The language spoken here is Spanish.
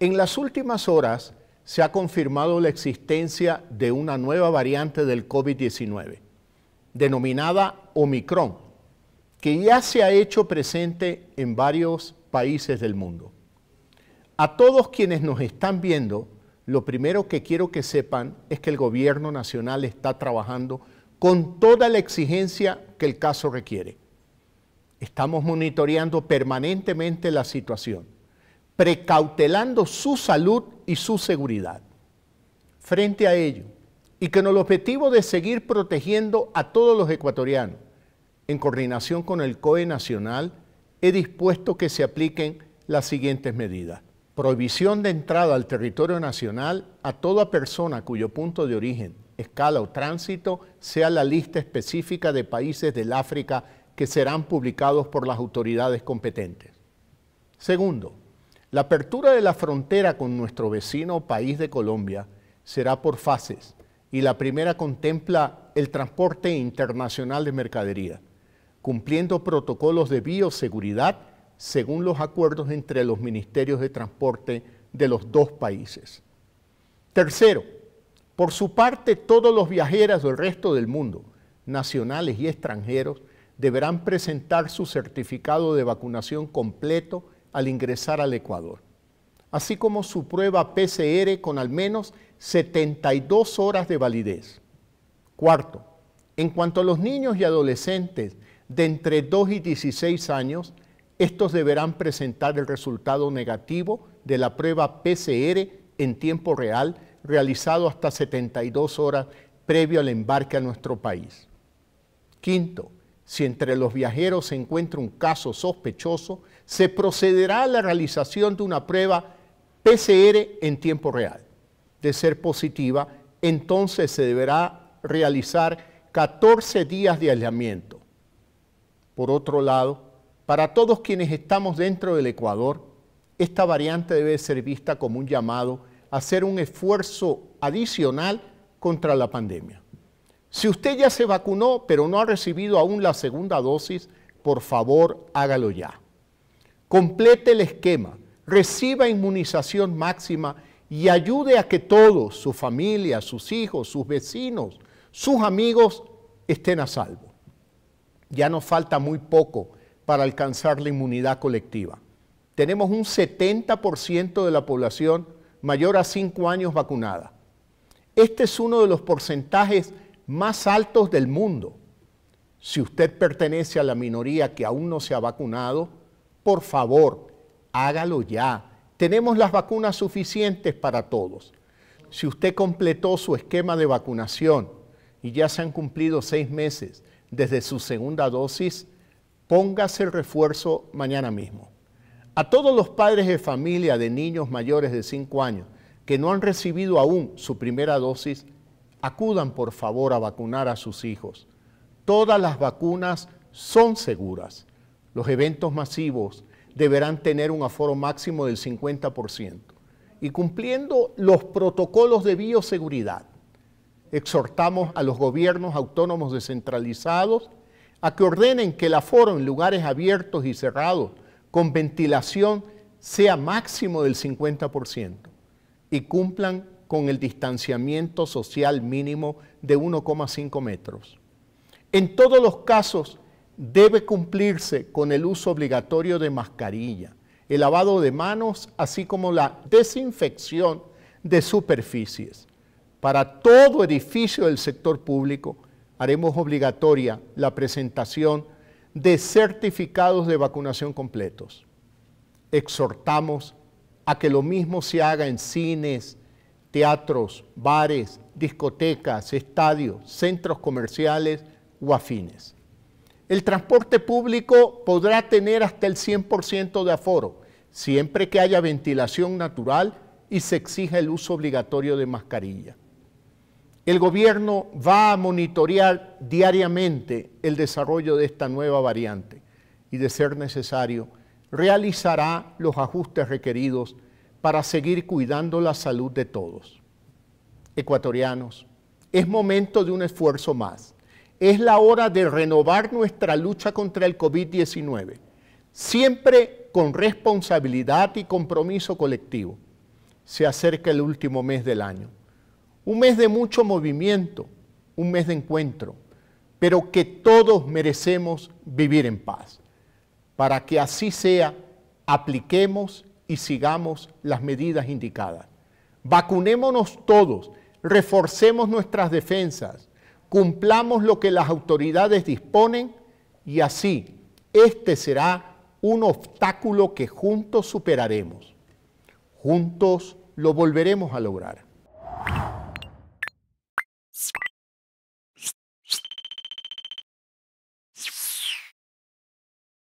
En las últimas horas se ha confirmado la existencia de una nueva variante del COVID-19, denominada Omicron, que ya se ha hecho presente en varios países del mundo. A todos quienes nos están viendo, lo primero que quiero que sepan es que el gobierno nacional está trabajando con toda la exigencia que el caso requiere. Estamos monitoreando permanentemente la situación precautelando su salud y su seguridad. Frente a ello, y con el objetivo de seguir protegiendo a todos los ecuatorianos, en coordinación con el COE Nacional, he dispuesto que se apliquen las siguientes medidas. Prohibición de entrada al territorio nacional a toda persona cuyo punto de origen, escala o tránsito sea la lista específica de países del África que serán publicados por las autoridades competentes. Segundo, la apertura de la frontera con nuestro vecino país de Colombia será por fases y la primera contempla el transporte internacional de mercadería, cumpliendo protocolos de bioseguridad según los acuerdos entre los ministerios de transporte de los dos países. Tercero, por su parte, todos los viajeros del resto del mundo, nacionales y extranjeros, deberán presentar su certificado de vacunación completo al ingresar al Ecuador, así como su prueba PCR con al menos 72 horas de validez. Cuarto, en cuanto a los niños y adolescentes de entre 2 y 16 años, estos deberán presentar el resultado negativo de la prueba PCR en tiempo real realizado hasta 72 horas previo al embarque a nuestro país. Quinto, si entre los viajeros se encuentra un caso sospechoso, se procederá a la realización de una prueba PCR en tiempo real. De ser positiva, entonces se deberá realizar 14 días de aislamiento. Por otro lado, para todos quienes estamos dentro del Ecuador, esta variante debe ser vista como un llamado a hacer un esfuerzo adicional contra la pandemia. Si usted ya se vacunó pero no ha recibido aún la segunda dosis, por favor hágalo ya. Complete el esquema, reciba inmunización máxima y ayude a que todos, su familia, sus hijos, sus vecinos, sus amigos estén a salvo. Ya nos falta muy poco para alcanzar la inmunidad colectiva. Tenemos un 70% de la población mayor a 5 años vacunada. Este es uno de los porcentajes más altos del mundo. Si usted pertenece a la minoría que aún no se ha vacunado, por favor, hágalo ya. Tenemos las vacunas suficientes para todos. Si usted completó su esquema de vacunación y ya se han cumplido seis meses desde su segunda dosis, póngase el refuerzo mañana mismo. A todos los padres de familia de niños mayores de 5 años que no han recibido aún su primera dosis, acudan por favor a vacunar a sus hijos. Todas las vacunas son seguras. Los eventos masivos deberán tener un aforo máximo del 50% y cumpliendo los protocolos de bioseguridad. Exhortamos a los gobiernos autónomos descentralizados a que ordenen que el aforo en lugares abiertos y cerrados con ventilación sea máximo del 50% y cumplan con el distanciamiento social mínimo de 1,5 metros. En todos los casos debe cumplirse con el uso obligatorio de mascarilla, el lavado de manos, así como la desinfección de superficies. Para todo edificio del sector público haremos obligatoria la presentación de certificados de vacunación completos. Exhortamos a que lo mismo se haga en cines, teatros, bares, discotecas, estadios, centros comerciales o afines. El transporte público podrá tener hasta el 100% de aforo, siempre que haya ventilación natural y se exija el uso obligatorio de mascarilla. El gobierno va a monitorear diariamente el desarrollo de esta nueva variante y, de ser necesario, realizará los ajustes requeridos para seguir cuidando la salud de todos. Ecuatorianos, es momento de un esfuerzo más. Es la hora de renovar nuestra lucha contra el COVID-19, siempre con responsabilidad y compromiso colectivo. Se acerca el último mes del año. Un mes de mucho movimiento, un mes de encuentro, pero que todos merecemos vivir en paz. Para que así sea, apliquemos y sigamos las medidas indicadas. Vacunémonos todos, reforcemos nuestras defensas, cumplamos lo que las autoridades disponen y así este será un obstáculo que juntos superaremos. Juntos lo volveremos a lograr.